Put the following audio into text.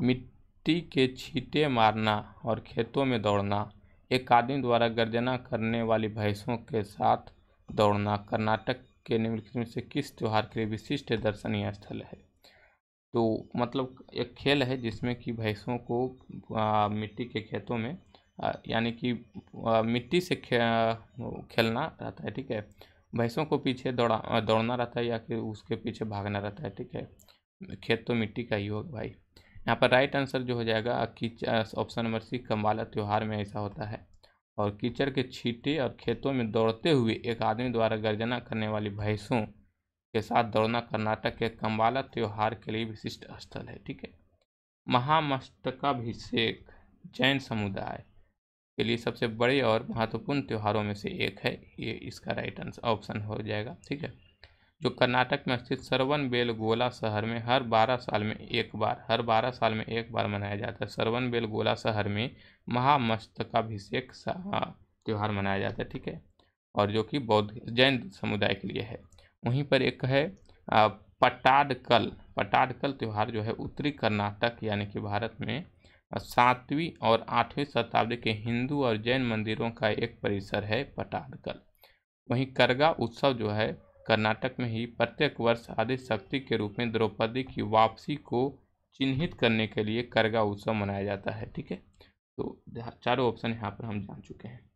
मिट्टी के छींटे मारना और खेतों में दौड़ना एक आदमी द्वारा गर्जना करने वाली भैंसों के साथ दौड़ना कर्नाटक के निम्नलिखित में से किस त्यौहार के लिए विशिष्ट दर्शनीय स्थल है तो मतलब एक खेल है जिसमें कि भैंसों को आ, मिट्टी के खेतों में यानी कि मिट्टी से खे, खेलना रहता है ठीक है भैंसों को पीछे दौड़ा दौड़ना रहता है या फिर उसके पीछे भागना रहता है ठीक है खेत तो मिट्टी का ही होगा भाई यहाँ पर राइट आंसर जो हो जाएगा कीचड़ ऑप्शन नंबर सी कम्बाला त्यौहार में ऐसा होता है और कीचड़ के छींटे और खेतों में दौड़ते हुए एक आदमी द्वारा गर्जना करने वाली भैंसों के साथ दौड़ना कर्नाटक के कम्बाला त्यौहार के लिए विशिष्ट स्थल है ठीक है महामस्तकाभिषेक जैन समुदाय के लिए सबसे बड़े और महत्वपूर्ण त्यौहारों में से एक है ये इसका राइट आंसर ऑप्शन हो जाएगा ठीक है जो कर्नाटक में स्थित सरवन बेलगोला शहर में हर 12 साल में एक बार हर 12 साल में एक बार मनाया जाता है सरवन बेलगोला शहर में महामस्तकाभिषेक त्यौहार मनाया जाता है ठीक है और जो कि बौद्ध जैन समुदाय के लिए है वहीं पर एक है पटाडकल पटाडकल त्यौहार जो है उत्तरी कर्नाटक यानी कि भारत में सातवीं और आठवीं शताब्दी के हिंदू और जैन मंदिरों का एक परिसर है पटाडकल वहीं करगा उत्सव जो है कर्नाटक में ही प्रत्येक वर्ष आदि शक्ति के रूप में द्रौपदी की वापसी को चिन्हित करने के लिए करगा उत्सव मनाया जाता है ठीक है तो चारों ऑप्शन यहाँ पर हम जान चुके हैं